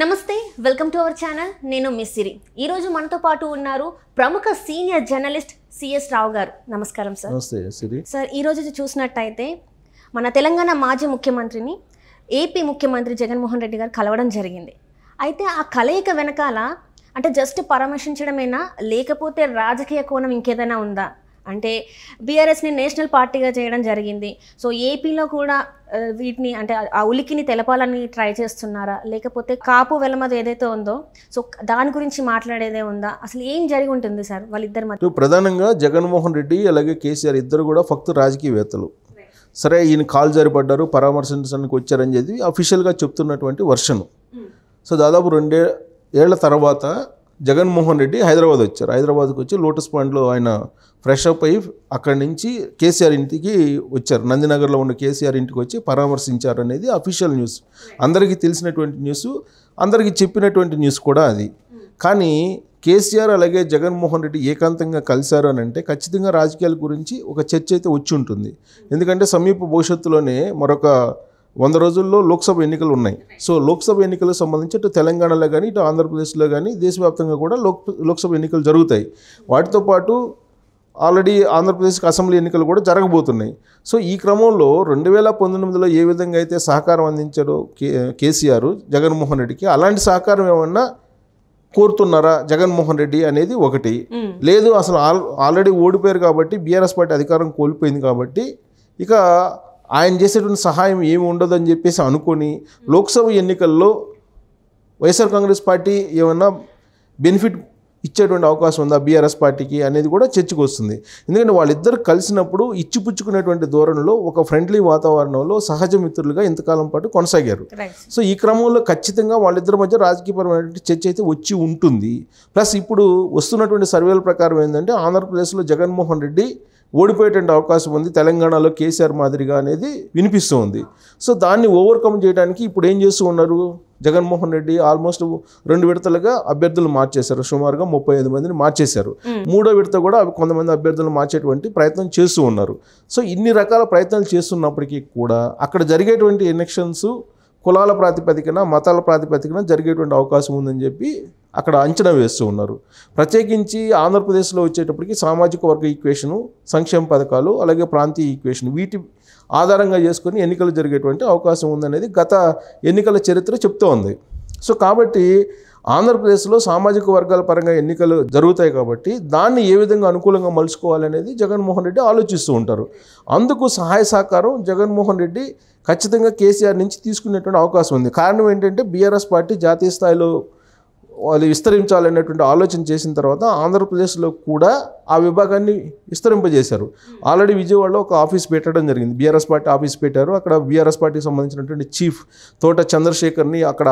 నమస్తే welcome to our channel నేను miss Siri ఈరోజు మనతో పాటు ఉన్నారు ప్రముఖ సీనియర్ జర్నలిస్ట్ సిఎస్ రావు గారు నమస్కారం సార్ సిరి సార్ ఈరోజు చూసినట్టయితే మన తెలంగాణ మాజీ ముఖ్యమంత్రిని ఏపీ ముఖ్యమంత్రి జగన్మోహన్ రెడ్డి గారు కలవడం జరిగింది అయితే ఆ కలయిక వెనకాల అంటే జస్ట్ పరామర్శించడమేనా లేకపోతే రాజకీయ కోణం ఇంకేదైనా ఉందా అంటే బీఆర్ఎస్ని నేషనల్ పార్టీగా చేయడం జరిగింది సో ఏపీలో కూడా వీటిని అంటే ఆ ఉలికిని తెలపాలని ట్రై చేస్తున్నారా లేకపోతే కాపు వెలమది ఏదైతే ఉందో సో దాని గురించి మాట్లాడేదే ఉందా అసలు ఏం జరిగి ఉంటుంది సార్ వాళ్ళిద్దరి మధ్య ప్రధానంగా జగన్మోహన్ రెడ్డి అలాగే కేసీఆర్ ఇద్దరు కూడా ఫక్తు రాజకీయవేత్తలు సరే ఈయన కాల్ జరిపడ్డారు పరామర్శించడానికి వచ్చారని చెప్పి అఫీషియల్గా చెప్తున్నటువంటి వర్షను hmm. సో దాదాపు రెండే ఏళ్ల తర్వాత జగన్మోహన్ రెడ్డి హైదరాబాద్ వచ్చారు హైదరాబాద్కి వచ్చి లోటస్ పాయింట్లో ఆయన ఫ్రెష్ అప్ అయ్యి అక్కడి నుంచి కేసీఆర్ ఇంటికి వచ్చారు నందినగర్లో ఉన్న కేసీఆర్ ఇంటికి వచ్చి పరామర్శించారు అనేది అఫీషియల్ న్యూస్ అందరికీ తెలిసినటువంటి న్యూస్ అందరికీ చెప్పినటువంటి న్యూస్ కూడా అది కానీ కేసీఆర్ అలాగే జగన్మోహన్ రెడ్డి ఏకాంతంగా కలిశారు అని అంటే ఖచ్చితంగా రాజకీయాల గురించి ఒక చర్చ అయితే వచ్చి ఉంటుంది ఎందుకంటే సమీప భవిష్యత్తులోనే మరొక వంద రోజుల్లో లోక్సభ ఎన్నికలు ఉన్నాయి సో లోక్సభ ఎన్నికలకు సంబంధించి ఇటు తెలంగాణలో కానీ ఇటు ఆంధ్రప్రదేశ్లో కానీ దేశవ్యాప్తంగా కూడా లోక్ లోక్సభ ఎన్నికలు జరుగుతాయి వాటితో పాటు ఆల్రెడీ ఆంధ్రప్రదేశ్కి అసెంబ్లీ ఎన్నికలు కూడా జరగబోతున్నాయి సో ఈ క్రమంలో రెండు వేల పంతొమ్మిదిలో ఏ విధంగా అయితే సహకారం అందించాడో కే కేసీఆర్ జగన్మోహన్ రెడ్డికి అలాంటి సహకారం ఏమన్నా కోరుతున్నారా జగన్మోహన్ రెడ్డి అనేది ఒకటి లేదు అసలు ఆల్ ఆల్రెడీ ఓడిపోయారు కాబట్టి బీఆర్ఎస్ పార్టీ అధికారం కోల్పోయింది కాబట్టి ఇక ఆయన చేసేటువంటి సహాయం ఏమి ఉండదని చెప్పేసి అనుకొని లోక్సభ ఎన్నికల్లో వైఎస్ఆర్ కాంగ్రెస్ పార్టీ ఏమన్నా బెనిఫిట్ ఇచ్చేటువంటి అవకాశం ఉందా బీఆర్ఎస్ పార్టీకి అనేది కూడా చర్చకు వస్తుంది ఎందుకంటే వాళ్ళిద్దరు కలిసినప్పుడు ఇచ్చిపుచ్చుకునేటువంటి ధోరణిలో ఒక ఫ్రెండ్లీ వాతావరణంలో సహజ మిత్రులుగా ఇంతకాలం పాటు కొనసాగారు సో ఈ క్రమంలో ఖచ్చితంగా వాళ్ళిద్దరి మధ్య రాజకీయపరమైనటువంటి చర్చ అయితే వచ్చి ఉంటుంది ప్లస్ ఇప్పుడు వస్తున్నటువంటి సర్వేల ప్రకారం ఏంటంటే ఆంధ్రప్రదేశ్లో జగన్మోహన్ రెడ్డి ఓడిపోయేటువంటి అవకాశం ఉంది తెలంగాణలో కేసీఆర్ మాదిరిగా అనేది వినిపిస్తుంది సో దాన్ని ఓవర్కమ్ చేయడానికి ఇప్పుడు ఏం చేస్తూ ఉన్నారు జగన్మోహన్ రెడ్డి ఆల్మోస్ట్ రెండు విడతలుగా అభ్యర్థులు మార్చేశారు సుమారుగా ముప్పై ఐదు మందిని మార్చేశారు మూడో విడత కూడా కొంతమంది అభ్యర్థులు మార్చేటువంటి ప్రయత్నం చేస్తూ ఉన్నారు సో ఇన్ని రకాల ప్రయత్నాలు చేస్తున్నప్పటికీ కూడా అక్కడ జరిగేటువంటి ఎలక్షన్స్ కులాల ప్రాతిపదికన మతాల ప్రాతిపదికన జరిగేటువంటి అవకాశం ఉందని చెప్పి అక్కడ అంచనా వేస్తూ ఉన్నారు ప్రత్యేకించి ఆంధ్రప్రదేశ్లో వచ్చేటప్పటికి సామాజిక వర్గ ఈక్వేషను సంక్షేమ పథకాలు అలాగే ప్రాంతీయ ఈక్వేషన్ వీటి ఆధారంగా చేసుకొని ఎన్నికలు జరిగేటువంటి అవకాశం ఉందనేది గత ఎన్నికల చరిత్ర చెప్తూ ఉంది సో కాబట్టి ఆంధ్రప్రదేశ్లో సామాజిక వర్గాల పరంగా ఎన్నికలు జరుగుతాయి కాబట్టి దాన్ని ఏ విధంగా అనుకూలంగా మలుచుకోవాలనేది జగన్మోహన్ రెడ్డి ఆలోచిస్తూ ఉంటారు అందుకు సహాయ సహకారం జగన్మోహన్ రెడ్డి ఖచ్చితంగా కేసీఆర్ నుంచి తీసుకునేటువంటి అవకాశం ఉంది కారణం ఏంటంటే బీఆర్ఎస్ పార్టీ జాతీయ స్థాయిలో వాళ్ళు విస్తరించాలనేటువంటి ఆలోచన చేసిన తర్వాత ఆంధ్రప్రదేశ్లో కూడా ఆ విభాగాన్ని విస్తరింపజేశారు ఆల్రెడీ విజయవాడలో ఒక ఆఫీస్ పెట్టడం జరిగింది బీఆర్ఎస్ పార్టీ ఆఫీస్ పెట్టారు అక్కడ బీఆర్ఎస్ పార్టీకి సంబంధించినటువంటి చీఫ్ తోట చంద్రశేఖర్ని అక్కడ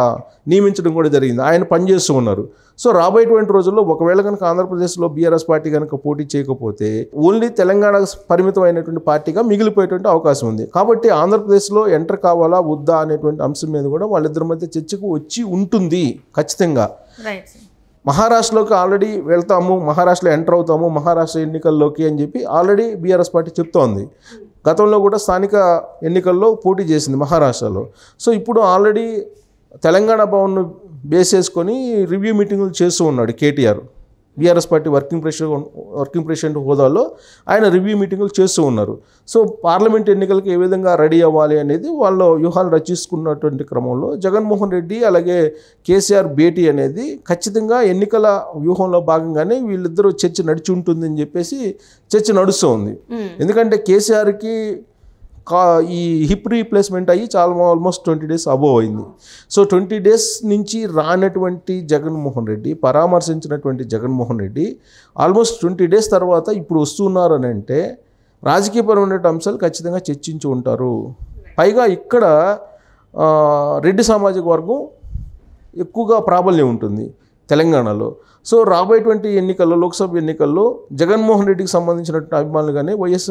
నియమించడం కూడా జరిగింది ఆయన పనిచేస్తూ ఉన్నారు సో రాబోయేటువంటి రోజుల్లో ఒకవేళ కనుక ఆంధ్రప్రదేశ్లో బీఆర్ఎస్ పార్టీ కనుక పోటీ చేయకపోతే ఓన్లీ తెలంగాణ పరిమితమైనటువంటి పార్టీగా మిగిలిపోయేటువంటి అవకాశం ఉంది కాబట్టి ఆంధ్రప్రదేశ్లో ఎంటర్ కావాలా వద్దా అనేటువంటి అంశం మీద కూడా వాళ్ళిద్దరి మధ్య చర్చకు వచ్చి ఉంటుంది ఖచ్చితంగా మహారాష్ట్రలోకి ఆల్రెడీ వెళ్తాము మహారాష్ట్రలో ఎంటర్ అవుతాము మహారాష్ట్ర ఎన్నికల్లోకి అని చెప్పి ఆల్రెడీ బీఆర్ఎస్ పార్టీ చెప్తోంది గతంలో కూడా స్థానిక ఎన్నికల్లో పోటీ చేసింది మహారాష్ట్రలో సో ఇప్పుడు ఆల్రెడీ తెలంగాణ భవన్ను బేస్ చేసుకొని రివ్యూ మీటింగులు చేస్తూ ఉన్నాడు KTR BRS party working president working president హోదాలో ఆయన రివ్యూ మీటింగ్లు చేస్తూ ఉన్నారు సో పార్లమెంట్ ఎన్నికలకు ఏ విధంగా రెడీ అవ్వాలి అనేది వాళ్ళు వ్యూహాలు రచిస్తున్నటువంటి క్రమంలో జగన్మోహన్ రెడ్డి అలాగే కేసీఆర్ భేటీ అనేది ఖచ్చితంగా ఎన్నికల వ్యూహంలో భాగంగానే వీళ్ళిద్దరూ చర్చ నడిచి ఉంటుందని చెప్పేసి చర్చ నడుస్తూ ఉంది ఎందుకంటే కేసీఆర్కి కా ఈ హిప్ రీప్లేస్మెంట్ అయ్యి చాలా ఆల్మోస్ట్ ట్వంటీ డేస్ అబోవ్ అయింది సో ట్వంటీ డేస్ నుంచి రానటువంటి జగన్మోహన్ రెడ్డి పరామర్శించినటువంటి Jaganmohan Reddy almost twenty days తర్వాత ఇప్పుడు వస్తున్నారని అంటే రాజకీయపరమైన అంశాలు ఖచ్చితంగా చర్చించి ఉంటారు పైగా ఇక్కడ రెడ్డి సామాజిక వర్గం ఎక్కువగా ప్రాబల్యం ఉంటుంది తెలంగాణలో సో రాబోయేటువంటి ఎన్నికల్లో లోక్సభ ఎన్నికల్లో జగన్మోహన్ రెడ్డికి సంబంధించిన అభిమానులు కానీ వైఎస్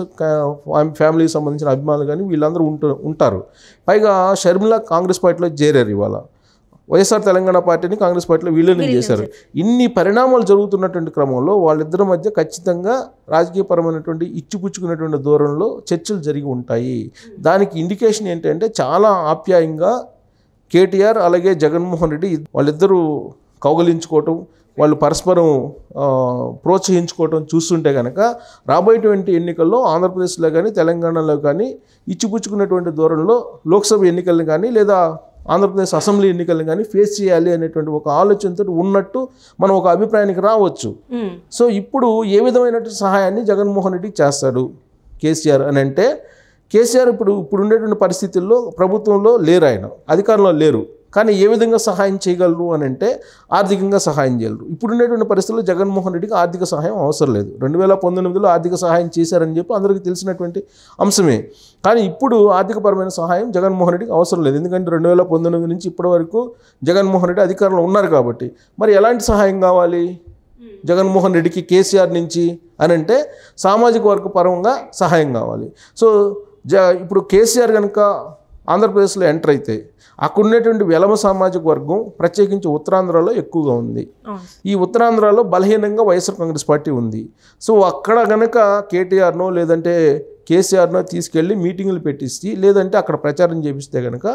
ఫ్యామిలీకి సంబంధించిన అభిమానులు కానీ వీళ్ళందరూ ఉంటారు పైగా షర్మిల కాంగ్రెస్ పార్టీలో చేరారు ఇవాళ వైఎస్ఆర్ తెలంగాణ పార్టీని కాంగ్రెస్ పార్టీలో విలీనం చేశారు ఇన్ని పరిణామాలు జరుగుతున్నటువంటి క్రమంలో వాళ్ళిద్దరి మధ్య ఖచ్చితంగా రాజకీయపరమైనటువంటి ఇచ్చిపుచ్చుకునేటువంటి దూరంలో చర్చలు జరిగి ఉంటాయి దానికి ఇండికేషన్ ఏంటంటే చాలా ఆప్యాయంగా కేటీఆర్ అలాగే జగన్మోహన్ రెడ్డి వాళ్ళిద్దరూ కౌగలించుకోవటం వాళ్ళు పరస్పరం ప్రోత్సహించుకోవటం చూస్తుంటే కనుక రాబోయేటువంటి ఎన్నికల్లో ఆంధ్రప్రదేశ్లో కానీ తెలంగాణలో కానీ ఇచ్చిపుచ్చుకున్నటువంటి దూరంలో లోక్సభ ఎన్నికలను కానీ లేదా ఆంధ్రప్రదేశ్ అసెంబ్లీ ఎన్నికలను కానీ ఫేస్ చేయాలి అనేటువంటి ఒక ఆలోచనతో ఉన్నట్టు మనం ఒక అభిప్రాయానికి రావచ్చు సో ఇప్పుడు ఏ విధమైన సహాయాన్ని జగన్మోహన్ రెడ్డికి చేస్తాడు కేసీఆర్ అని అంటే కేసీఆర్ ఇప్పుడు ఇప్పుడు ఉండేటువంటి పరిస్థితుల్లో ప్రభుత్వంలో లేరు ఆయన అధికారంలో లేరు కానీ ఏ విధంగా సహాయం చేయగలరు అని అంటే ఆర్థికంగా సహాయం చేయగలరు ఇప్పుడున్నటువంటి పరిస్థితుల్లో జగన్మోహన్ రెడ్డికి ఆర్థిక సహాయం అవసరం లేదు రెండు వేల పంతొమ్మిదిలో ఆర్థిక సహాయం చేశారని చెప్పి అందరికీ తెలిసినటువంటి అంశమే కానీ ఇప్పుడు ఆర్థికపరమైన సహాయం జగన్మోహన్ రెడ్డికి అవసరం లేదు ఎందుకంటే రెండు వేల పంతొమ్మిది నుంచి ఇప్పటి వరకు జగన్మోహన్ రెడ్డి అధికారంలో ఉన్నారు కాబట్టి మరి ఎలాంటి సహాయం కావాలి జగన్మోహన్ రెడ్డికి కేసీఆర్ నుంచి అని అంటే సామాజిక వర్గ పరంగా సహాయం కావాలి సో జ ఇప్పుడు కేసీఆర్ కనుక ఆంధ్రప్రదేశ్లో ఎంటర్ అయితే అక్కడ ఉండేటువంటి వెలమ సామాజిక వర్గం ప్రత్యేకించి ఉత్తరాంధ్రలో ఎక్కువగా ఉంది ఈ ఉత్తరాంధ్రలో బలహీనంగా వైఎస్ఆర్ కాంగ్రెస్ పార్టీ ఉంది సో అక్కడ కనుక కేటీఆర్నో లేదంటే కేసీఆర్నో తీసుకెళ్ళి మీటింగ్లు పెట్టిస్తే లేదంటే అక్కడ ప్రచారం చేపిస్తే కనుక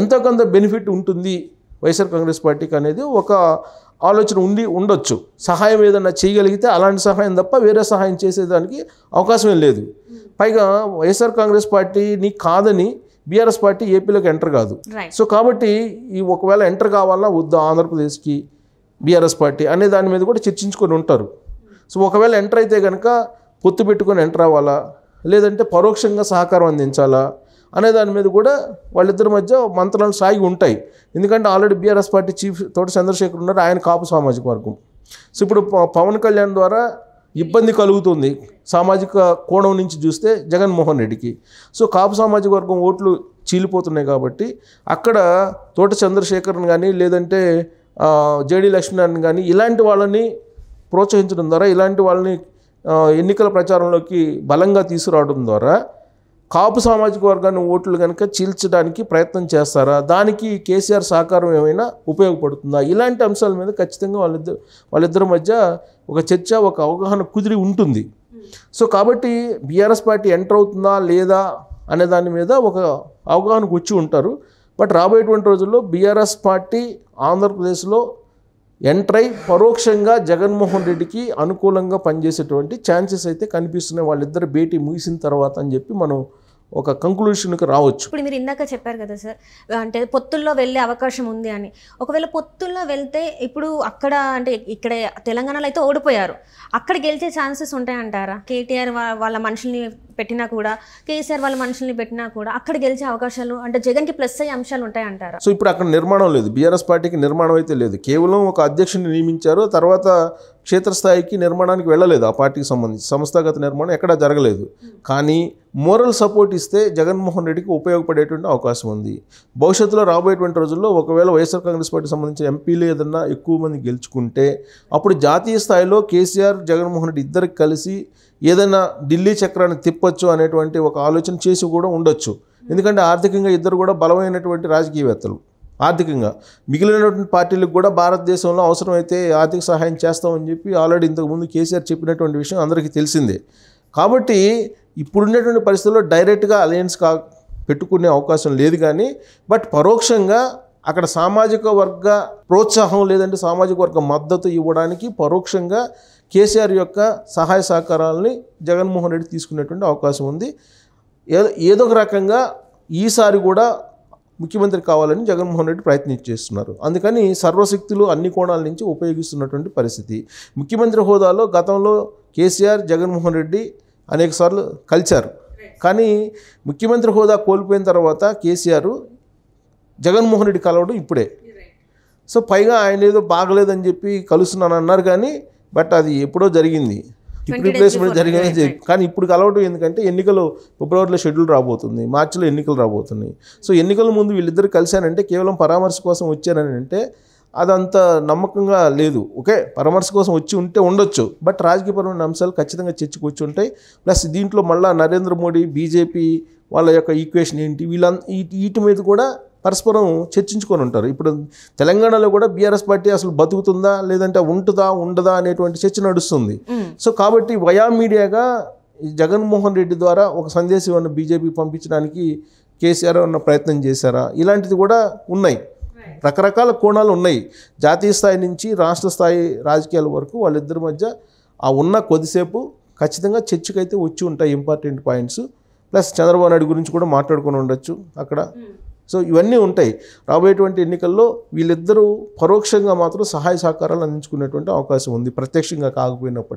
ఎంతో కొంత బెనిఫిట్ ఉంటుంది వైఎస్ఆర్ కాంగ్రెస్ పార్టీకి అనేది ఒక ఆలోచన ఉండి ఉండొచ్చు సహాయం ఏదన్నా చేయగలిగితే అలాంటి సహాయం తప్ప వేరే సహాయం చేసేదానికి అవకాశం లేదు పైగా వైఎస్ఆర్ కాంగ్రెస్ పార్టీని కాదని బీఆర్ఎస్ పార్టీ ఏపీలోకి ఎంటర్ కాదు సో కాబట్టి ఈ ఒకవేళ ఎంటర్ కావాలా వద్దా ఆంధ్రప్రదేశ్కి బీఆర్ఎస్ పార్టీ అనే దాని మీద కూడా చర్చించుకొని ఉంటారు సో ఒకవేళ ఎంటర్ అయితే కనుక పొత్తు పెట్టుకొని ఎంటర్ అవ్వాలా లేదంటే పరోక్షంగా సహకారం అందించాలా అనే దాని మీద కూడా వాళ్ళిద్దరి మధ్య మంత్రాలు సాగి ఉంటాయి ఎందుకంటే ఆల్రెడీ బీఆర్ఎస్ పార్టీ చీఫ్ తోటి చంద్రశేఖర్ ఉన్నారు ఆయన కాపు సామాజిక వర్గం సో ఇప్పుడు పవన్ కళ్యాణ్ ద్వారా ఇబ్బంది కలుగుతుంది సామాజిక కోణం నుంచి చూస్తే జగన్మోహన్ రెడ్డికి సో కాపు సామాజిక వర్గం ఓట్లు చీలిపోతున్నాయి కాబట్టి అక్కడ తోట చంద్రశేఖర్ని కానీ లేదంటే జేడీ లక్ష్మీనారాయణ కానీ ఇలాంటి వాళ్ళని ప్రోత్సహించడం ద్వారా ఇలాంటి వాళ్ళని ఎన్నికల ప్రచారంలోకి బలంగా తీసుకురావడం ద్వారా కాపు సామాజిక వర్గాన్ని ఓట్లు కనుక చీల్చడానికి ప్రయత్నం చేస్తారా దానికి కేసీఆర్ సహకారం ఏమైనా ఉపయోగపడుతుందా ఇలాంటి అంశాల మీద ఖచ్చితంగా వాళ్ళిద్దరు వాళ్ళిద్దరి మధ్య ఒక చర్చ ఒక అవగాహన కుదిరి ఉంటుంది సో కాబట్టి బీఆర్ఎస్ పార్టీ ఎంటర్ అవుతుందా లేదా అనే దాని మీద ఒక అవగాహనకు వచ్చి ఉంటారు బట్ రాబోయేటువంటి రోజుల్లో బీఆర్ఎస్ పార్టీ ఆంధ్రప్రదేశ్లో ఎంట్రై పరోక్షంగా జగన్మోహన్ రెడ్డికి అనుకూలంగా పనిచేసేటువంటి ఛాన్సెస్ అయితే కనిపిస్తున్నాయి వాళ్ళిద్దరు భేటీ ముగిసిన తర్వాత అని చెప్పి మనం ఒక కంక్లూషన్కి రావచ్చు ఇప్పుడు మీరు ఇందాక చెప్పారు కదా సార్ అంటే పొత్తుల్లో వెళ్ళే అవకాశం ఉంది అని ఒకవేళ పొత్తుల్లో వెళ్తే ఇప్పుడు అక్కడ అంటే ఇక్కడ తెలంగాణలో అయితే ఓడిపోయారు అక్కడ గెలిచే ఛాన్సెస్ ఉంటాయంటారా కేటీఆర్ వాళ్ళ మనుషుల్ని పెట్టినా కూడా కేసీఆర్ వాళ్ళ మనుషుల్ని పెట్టినా కూడా అక్కడ గెలిచే అవకాశాలు అంటే జగన్కి ప్లస్ అయ్యే అంశాలు ఉంటాయంటారా సో ఇప్పుడు అక్కడ నిర్మాణం లేదు బీఆర్ఎస్ పార్టీకి నిర్మాణం అయితే లేదు కేవలం ఒక అధ్యక్షుని నియమించారు తర్వాత క్షేత్రస్థాయికి నిర్మాణానికి వెళ్ళలేదు ఆ పార్టీకి సంబంధించి సంస్థాగత నిర్మాణం ఎక్కడా జరగలేదు కానీ మోరల్ సపోర్ట్ ఇస్తే జగన్మోహన్ రెడ్డికి ఉపయోగపడేటువంటి అవకాశం ఉంది భవిష్యత్తులో రాబోయేటువంటి రోజుల్లో ఒకవేళ వైఎస్ఆర్ కాంగ్రెస్ పార్టీ సంబంధించిన ఎంపీలు ఏదన్నా ఎక్కువ మంది గెలుచుకుంటే అప్పుడు జాతీయ స్థాయిలో కేసీఆర్ జగన్మోహన్ రెడ్డి ఇద్దరికి కలిసి ఏదైనా ఢిల్లీ చక్రాన్ని తిప్పచ్చు అనేటువంటి ఒక ఆలోచన చేసి కూడా ఉండొచ్చు ఎందుకంటే ఆర్థికంగా ఇద్దరు కూడా బలమైనటువంటి రాజకీయవేత్తలు ఆర్థికంగా మిగిలినటువంటి పార్టీలకు కూడా భారతదేశంలో అవసరమైతే ఆర్థిక సహాయం చేస్తామని చెప్పి ఆల్రెడీ ఇంతకుముందు కేసీఆర్ చెప్పినటువంటి విషయం అందరికీ తెలిసిందే కాబట్టి ఇప్పుడున్నటువంటి పరిస్థితుల్లో డైరెక్ట్గా అలయన్స్ కా పెట్టుకునే అవకాశం లేదు కానీ బట్ పరోక్షంగా అక్కడ సామాజిక వర్గ ప్రోత్సాహం లేదంటే సామాజిక వర్గ మద్దతు ఇవ్వడానికి పరోక్షంగా కేసీఆర్ యొక్క సహాయ సహకారాలని జగన్మోహన్ రెడ్డి తీసుకునేటువంటి అవకాశం ఉంది ఏదో ఒక రకంగా ఈసారి కూడా ముఖ్యమంత్రి కావాలని జగన్మోహన్ రెడ్డి ప్రయత్నం చేస్తున్నారు అందుకని సర్వశక్తులు అన్ని కోణాల నుంచి ఉపయోగిస్తున్నటువంటి పరిస్థితి ముఖ్యమంత్రి హోదాలో గతంలో కేసీఆర్ జగన్మోహన్ రెడ్డి అనేకసార్లు కలిశారు కానీ ముఖ్యమంత్రి హోదా కోల్పోయిన తర్వాత కేసీఆర్ జగన్మోహన్ రెడ్డి కలవడం ఇప్పుడే సో పైగా ఆయన ఏదో బాగలేదని చెప్పి కలుస్తున్నాను అన్నారు కానీ బట్ అది ఎప్పుడో జరిగింది ఇప్పుడు రీప్లేస్మెంట్ జరిగాయని కానీ ఇప్పుడు అలవాటు ఎందుకంటే ఎన్నికలు ఫిబ్రవరిలో షెడ్యూల్ రాబోతుంది మార్చిలో ఎన్నికలు రాబోతున్నాయి సో ఎన్నికల ముందు వీళ్ళిద్దరు కలిశానంటే కేవలం పరామర్శ కోసం వచ్చారని అంటే అదంత నమ్మకంగా లేదు ఓకే పరామర్శ కోసం వచ్చి ఉంటే ఉండొచ్చు బట్ రాజకీయపరమైన అంశాలు ఖచ్చితంగా చర్చకు కూర్చుంటాయి ఉంటాయి ప్లస్ దీంట్లో మళ్ళీ నరేంద్ర మోడీ బీజేపీ వాళ్ళ యొక్క ఈక్వేషన్ ఏంటి వీళ్ళ వీటి మీద కూడా పరస్పరం చర్చించుకొని ఉంటారు ఇప్పుడు తెలంగాణలో కూడా బీఆర్ఎస్ పార్టీ అసలు బతుకుతుందా లేదంటే ఉంటుందా ఉండదా అనేటువంటి చర్చ నడుస్తుంది సో కాబట్టి వయా మీడియాగా జగన్మోహన్ రెడ్డి ద్వారా ఒక సందేశం ఉన్న బీజేపీ పంపించడానికి కేసీఆర్ ఉన్న ప్రయత్నం చేశారా ఇలాంటిది కూడా ఉన్నాయి రకరకాల కోణాలు ఉన్నాయి జాతీయ స్థాయి నుంచి రాష్ట్ర స్థాయి రాజకీయాల వరకు వాళ్ళిద్దరి మధ్య ఆ ఉన్న కొద్దిసేపు ఖచ్చితంగా చర్చకైతే వచ్చి ఉంటాయి important points plus Chandrababu Naidu గురించి కూడా మాట్లాడుకొని ఉండొచ్చు అక్కడ సో ఇవన్నీ ఉంటాయి రాబోయేటువంటి ఎన్నికల్లో వీళ్ళిద్దరూ పరోక్షంగా మాత్రం సహాయ సహకారాలు అందించుకునేటువంటి అవకాశం ఉంది ప్రత్యక్షంగా కాకపోయినప్పటికీ